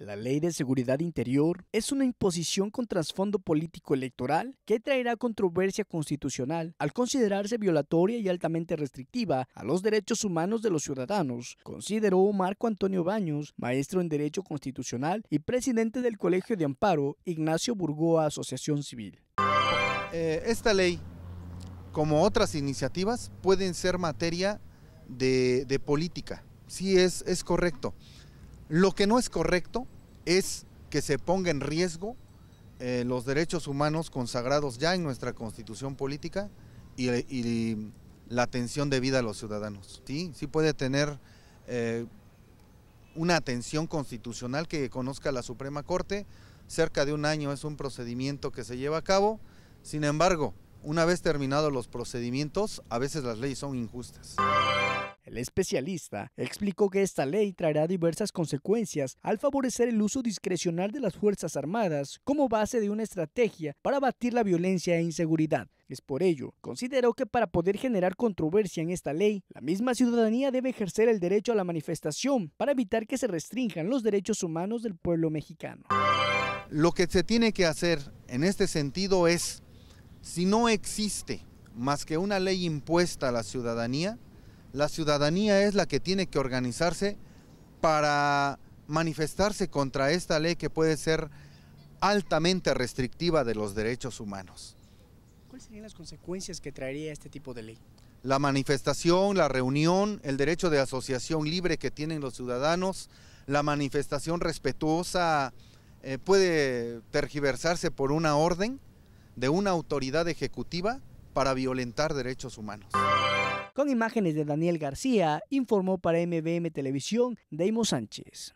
La Ley de Seguridad Interior es una imposición con trasfondo político electoral que traerá controversia constitucional al considerarse violatoria y altamente restrictiva a los derechos humanos de los ciudadanos, consideró Marco Antonio Baños, maestro en Derecho Constitucional y presidente del Colegio de Amparo Ignacio Burgoa Asociación Civil. Eh, esta ley, como otras iniciativas, pueden ser materia de, política. Sí, es, es correcto. Lo que no es correcto es que se ponga en riesgo eh, los derechos humanos consagrados ya en nuestra constitución política y, la atención debida a los ciudadanos. Sí, sí puede tener eh, una atención constitucional que conozca la Suprema Corte, cerca de un año es un procedimiento que se lleva a cabo, sin embargo, una vez terminados los procedimientos, a veces las leyes son injustas. El especialista explicó que esta ley traerá diversas consecuencias al favorecer el uso discrecional de las Fuerzas Armadas como base de una estrategia para abatir la violencia e inseguridad. Es por ello, consideró que para poder generar controversia en esta ley, la misma ciudadanía debe ejercer el derecho a la manifestación para evitar que se restrinjan los derechos humanos del pueblo mexicano. Lo que se tiene que hacer en este sentido es, si no existe más que una ley impuesta a la ciudadanía, la ciudadanía es la que tiene que organizarse para manifestarse contra esta ley que puede ser altamente restrictiva de los derechos humanos. ¿Cuáles serían las consecuencias que traería este tipo de ley? La manifestación, la reunión, el derecho de asociación libre que tienen los ciudadanos, la manifestación respetuosa eh, puede tergiversarse por una orden de una autoridad ejecutiva para violentar derechos humanos. Con imágenes de Daniel García, informó para MBM Televisión Deimo Sánchez.